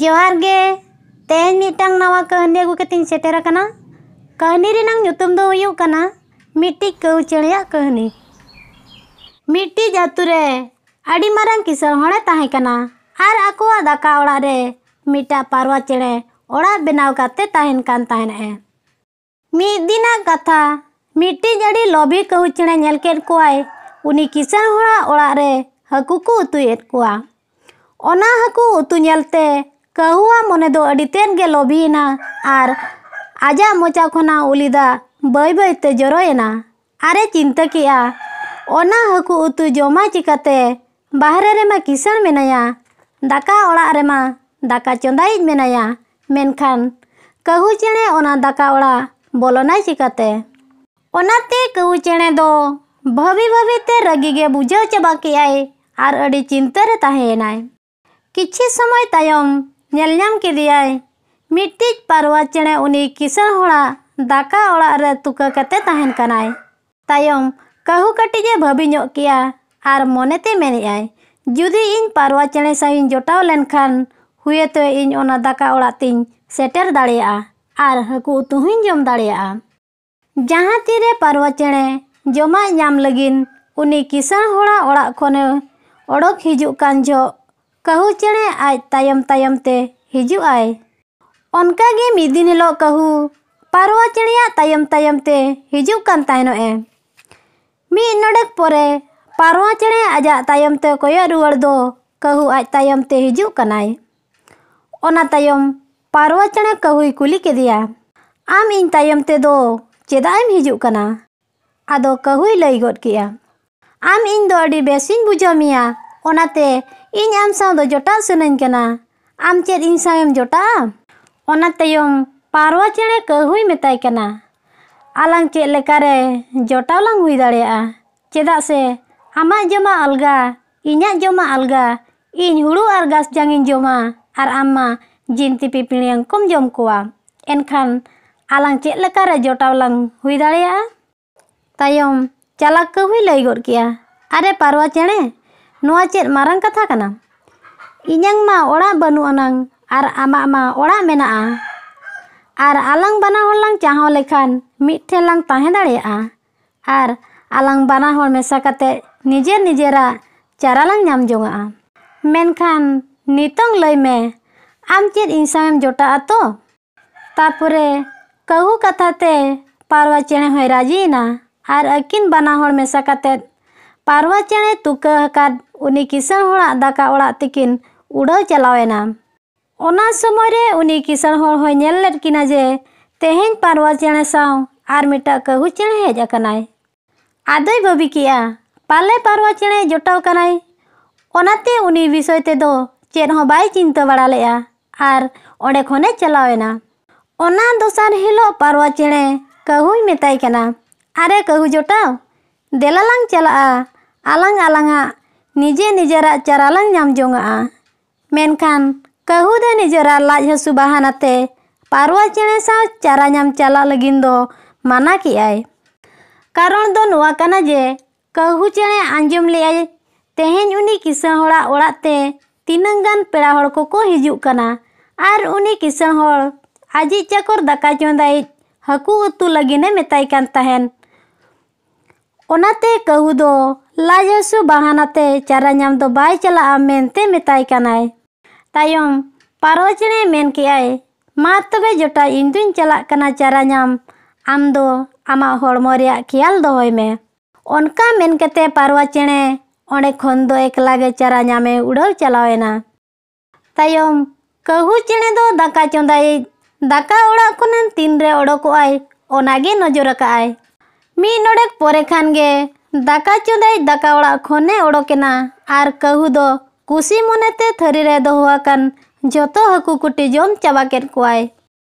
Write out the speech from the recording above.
जोहार गे तेज मिटंग नवा कहनी अगु कतिन सेटर कना कहनी दो मिट्टी कौ चेड़िया कहनी मिट्टी जातुरे आड़ी मारंग किसान होड़े ताहे और अकुआ दाका ओड़ा रे मिटा पारवा चेड़े ओड़ा बनाव करते ताहेन कान ताहेन है मिद कथा मिट्टी जड़ी लोभी कौ चेड़े नेल केर उनी किसान होड़ा ओड़ा रे को उतुएत कोआ ᱚᱱᱟ कहुआ मने दो अडितेन गे लोभीना आर आजा मोचा खना उलीदा बय बयते जरोयना आरे चिंता किया ओना हकु उतु जमा चिकाते बाहर रे मा किसान मेनाया दाका ओड़ा रे मा दाका चंदाई मेनाया मेनखान कहु चेणे ओना दाका ओड़ा बोलना चिकाते ओनाते कहु चेणे दो भवि भविते रगी गे बुझे चबा किया आर अडी चिंता रे ताहे नाय किछि समय तायम ᱧᱮᱞ ᱧᱟᱢ ᱠᱮᱫᱮᱭᱟᱭ ᱢᱤᱫᱴᱤᱡ ᱯᱟᱨᱣᱟ ᱪᱮᱬᱮ ᱩᱱᱤ ᱠᱤᱥᱟᱹᱬ ᱦᱚᱲᱟᱜ ᱫᱟᱠᱟ ᱚᱲᱟᱜ ᱨᱮ ᱛᱩᱠᱟᱹ ᱠᱟᱛᱮ ᱛᱟᱦᱮᱱ ᱠᱟᱱᱟᱭ ᱛᱟᱭᱚᱢ ᱠᱟᱹᱦᱩ ᱠᱟᱹᱴᱤᱡ ᱮ ᱵᱷᱟᱹᱵᱤ ᱧᱚᱜ ᱠᱮᱜᱼᱟ ᱟᱨ ᱢᱚᱱᱮᱛᱮ ᱢᱮᱱᱮᱜᱼᱟᱭ ᱡᱩᱫᱤ ᱤᱧ ᱯᱟᱨᱣᱟ ᱪᱮᱬᱮ ᱥᱟᱶᱤᱧ ᱡᱚᱴᱟᱣ ᱞᱮᱱᱠᱷᱟᱱ ᱦᱩᱭᱮᱛᱚ ᱤᱧ ᱚᱱᱟ ᱫᱟᱠᱟ ᱚᱲᱟᱜ ᱛᱤᱧ ᱥᱮᱴᱮᱨ ᱫᱟᱲᱮᱭᱟᱜᱼᱟ ᱟᱨ ᱦᱟᱹᱠᱩ ᱩᱛᱩ ᱦᱚᱸᱧ ᱡᱚᱢ ᱫᱟᱲᱮᱭᱟᱜᱼᱟ ᱡᱟᱦᱟᱸ ᱛᱤᱨᱮ ᱯᱟᱨᱣᱟ ᱪᱮᱬᱮ ᱡᱚᱢᱟᱜ ᱧᱟᱢ ᱞᱟᱹᱜᱤᱫ ᱩᱱᱤ ᱠᱤᱥᱟᱹᱬ ᱦᱚᱲᱟᱜ ᱚᱲᱟᱜ ᱠᱷᱚᱱᱮ ᱚᱰᱚᱠ ᱦᱤᱡᱩᱜ ᱠᱟᱱ ᱡᱚᱦᱚᱜ ᱠᱟᱹᱦᱩ ᱪᱮᱬᱮ ᱟᱡ ᱛᱟᱭᱚᱢ ᱛᱟᱭᱚᱢ ᱛᱮ ᱦᱤᱡᱩᱜ ᱟᱭ ᱚᱱᱠᱟᱜᱮ ᱢᱤᱫ ᱫᱤᱱ ᱦᱤᱞᱳᱜ ᱠᱟᱹᱦᱩ ᱯᱟᱨᱣᱟ ᱪᱮᱬᱮᱭᱟᱜ ᱛᱟᱭᱚᱢ ᱛᱟᱭᱚᱢ ᱛᱮ ᱦᱤᱡᱩᱜ ᱠᱟᱱ ᱛᱟᱦᱮᱱᱚᱜᱼᱮ ᱢᱤᱫ ᱱᱚᱰᱮᱠ ᱯᱚᱨᱮ ᱯᱟᱨᱣᱟ ᱪᱮᱬᱮ ᱟᱡᱟᱜ ᱛᱟᱭᱚᱢ ᱛᱮ ᱠᱚᱭᱚᱜ ᱨᱩᱣᱟᱹᱲ ᱫᱚ ᱠᱟᱹᱦᱩ ᱟᱡ ᱛᱟᱭᱚᱢ ᱛᱮ ᱦᱤᱡᱩᱜ ᱠᱟᱱᱟᱭ ᱚᱱᱟ ᱛᱟᱭᱚᱢ ᱯᱟᱨᱣᱟ ᱪᱮᱬᱮ ᱠᱟᱹᱦᱩᱭ ᱠᱩᱞᱤ ᱠᱮᱫᱮᱭᱟ ᱟᱢ ᱤᱧ ᱛᱟᱭᱚᱢ ᱛᱮᱫᱚ ᱪᱮᱫᱟᱜ ᱮᱢ ᱦᱤᱡᱩᱜ ᱠᱟᱱᱟ ᱟᱫᱚ ᱠᱟᱹᱦᱩᱭ ᱞᱟᱹᱭ ᱜᱚᱫ ᱠᱮᱜᱼᱟ ᱟᱢ ᱤᱧ ᱫᱚ ᱟᱹᱰᱤ ᱵᱮᱥᱤᱧ ᱵᱩᱡᱷᱟᱹᱣ ᱢᱮᱭᱟ ᱚᱱᱟᱛᱮ ᱤᱧ ᱟᱢ ᱥᱟᱶ ᱫᱚ ᱡᱚᱴᱟᱣ ᱥᱟᱱᱟᱧ ᱠᱟᱱᱟ ᱟᱢ ᱪᱮᱫ ᱤᱧ ᱥᱟᱶᱮᱢ ᱡᱚᱴᱟᱜᱼᱟ ᱚᱱᱟ ᱛᱟᱭᱚᱢ ᱯᱟᱨᱣᱟ ᱪᱮᱬᱮ ᱠᱟᱹᱦᱩᱭ ᱢᱮᱛᱟᱭ ᱠᱟᱱᱟ ᱟᱞᱟᱝ ᱪᱮᱫ ᱞᱮᱠᱟᱨᱮ ᱡᱚᱴᱟᱣ ᱞᱟᱝ ᱦᱩᱭ ᱫᱟᱲᱮᱭᱟᱜᱼᱟ ᱪᱮᱫᱟᱜ ᱥᱮ ᱟᱢᱟᱜ ᱡᱚᱢᱟᱜ ᱟᱞᱜᱟ ᱤᱧᱟᱹᱜ ᱡᱚᱢᱟᱜ ᱟᱞᱜᱟ ᱤᱧ ᱦᱩᱲᱩ ᱟᱨ ᱜᱷᱟᱥ ᱡᱟᱝᱤᱧ ᱡᱚᱢᱟ ᱟᱨ ᱟᱢ ᱢᱟ ᱡᱤᱱᱛᱤ ᱯᱤᱯᱤᱲᱤᱭᱟᱝ ᱠᱚᱢ ᱡᱚᱢ ᱠᱚᱣᱟ ᱮᱱᱠᱷᱟᱱ ᱟᱞᱟᱝ ᱪᱮᱫ ᱞᱮᱠᱟᱨᱮ ᱡᱚᱴᱟᱣ ᱞᱟᱝ ᱦᱩᱭ ᱫᱟᱲᱮᱭᱟᱜᱼᱟ ᱛᱟᱭᱚᱢ ᱪᱟᱞᱟᱠ ᱠᱟᱹᱦᱩᱭ ᱞᱟᱹᱭ ᱜᱚᱫ ᱠᱮᱜᱼᱟ ᱟᱨᱮ ᱯᱟᱨᱣᱟ ᱪᱮᱬᱮ ᱱᱚᱣᱟ marang ᱢᱟᱨᱟᱝ ᱠᱟᱛᱷᱟ Inyang ma ora ᱚᱲᱟᱜ anang ar ama ama ora mena ᱢᱮᱱᱟᱜᱼᱟ ar alang bana holang lang chahaw lekhan mithen lang tahen dariyaga ar alang bana hor mesa kate nijer nijera cara lang nyam Men kan nitong lai me am chet insam jota ato tapure kahu kata te parwa chene hoi rajina Ar ᱟᱹᱠᱤᱱ ᱵᱟᱱᱟ ᱦᱚᱲ ᱢᱮᱥᱟ kate. ᱯᱟᱨᱣᱟ ᱪᱮᱬᱮ ᱛᱩᱠᱟᱹ ᱟᱠᱟᱫ किसान होना दाका ओड़ा तिकिन उड़ल चलावेना ओना समय रे उनी किसान होड़ होय जे तेहेन पारवा चेणे साव कहू मिटा कहु चेणे हे जकनाय आदय बबी किया पाले पारवा चेणे जटाव कनाय ओनाते उनी विषय ते दो चेन चिंता बड़ा लेया आर चलावेना ओना दोसार पारवा चेणे कहू मेताई कना अरे कहु जटाव देलालांग चला आलांग आलांगा nije nijara cara lang nyam jonga menkan kahuda nijara la ya subahanate parwa cene sa cara nyam cala legindo mana ki ai karon do nuwa kana je kahu cene anjum le ai tehen uni kisa hola ola te tinangan pera hor ko hijuk kana ar uni kisa hor aji cakor daka chondai haku utu lagine metai kan tahen ᱚᱱᱟᱛᱮ ᱠᱟᱹᱦᱩ ᱫᱚ ᱞᱟᱡ ᱦᱟᱹᱥᱩ ᱵᱟᱦᱟᱱᱟᱛᱮ ᱪᱟᱨᱟ ᱧᱟᱢ ᱫᱚ ᱵᱟᱭ ᱪᱟᱞᱟᱜᱼᱟ ᱢᱮᱱᱛᱮ ᱢᱮᱛᱟᱭ ᱠᱟᱱᱟᱭ ᱛᱟᱭᱚᱢ ᱯᱟᱨᱣᱟ ᱪᱮᱬᱮ ᱢᱮᱱ ᱠᱮᱜᱼᱟᱭ ᱢᱟ ᱛᱚᱵᱮ ᱡᱚᱴᱟ ᱤᱧ ᱫᱩᱧ ᱪᱟᱞᱟᱜ ᱠᱟᱱᱟ ᱪᱟᱨᱟ ᱧᱟᱢ ᱟᱢ ᱫᱚ ᱟᱢᱟᱜ ᱦᱚᱲᱢᱚ ᱨᱮᱭᱟᱜ ᱠᱷᱮᱭᱟᱞ ᱫᱚᱦᱚᱭ ᱢᱮ ᱚᱱᱠᱟ ᱢᱮᱱ ᱠᱟᱛᱮ ᱯᱟᱨᱣᱟ ᱪᱮᱬᱮ ᱚᱸᱰᱮ ᱠᱷᱚᱱ ᱫᱚ ᱮᱠᱞᱟ ᱜᱮ ᱪᱟᱨᱟ ᱧᱟᱢᱮ ᱩᱰᱟᱹᱣ ᱪᱟᱞᱟᱣᱮᱱᱟ ᱛᱟᱭᱚम ᱠᱟᱹᱦᱩ ᱪᱮᱬᱮ ᱫᱚ ᱫᱟᱠᱟ ᱪᱚᱸᱫᱟᱭᱤᱡ ᱫᱟᱠᱟ ᱚᱲᱟᱜ ᱠᱷᱚᱱᱟᱜ ᱛᱤᱱᱨᱮ ᱚᱰᱚᱠᱚᱜᱼᱟᱭ ᱚᱱᱟᱜᱮ ᱱᱚᱡᱚᱨ ᱟᱠᱟᱜᱼᱟᱭ ᱢᱤᱫ ᱱᱚᱰᱮᱠ ᱯᱚᱨᱮ ᱠᱷᱟᱱ ᱜᱮ ᱫᱟᱠᱟ ᱪᱚᱸᱫᱟᱭ ᱫᱟᱠᱟ ᱚᱲᱟᱜ ᱠᱷᱚᱱᱮ ᱚᱰᱚᱠᱮᱱᱟ ᱟᱨ ᱠᱟᱹᱦᱩ ᱫᱚ ᱠᱩᱥᱤ ᱢᱚᱱᱮᱛᱮ ᱛᱷᱟᱹᱨᱤ ᱨᱮ ᱫᱚᱦᱚ ᱟᱠᱟᱱ ᱡᱚᱛᱚ ᱦᱟᱹᱠᱩ ᱠᱩᱴᱤ ᱡᱚᱢ ᱪᱟᱵᱟ ᱠᱮᱫ ᱠᱚᱣᱟᱭ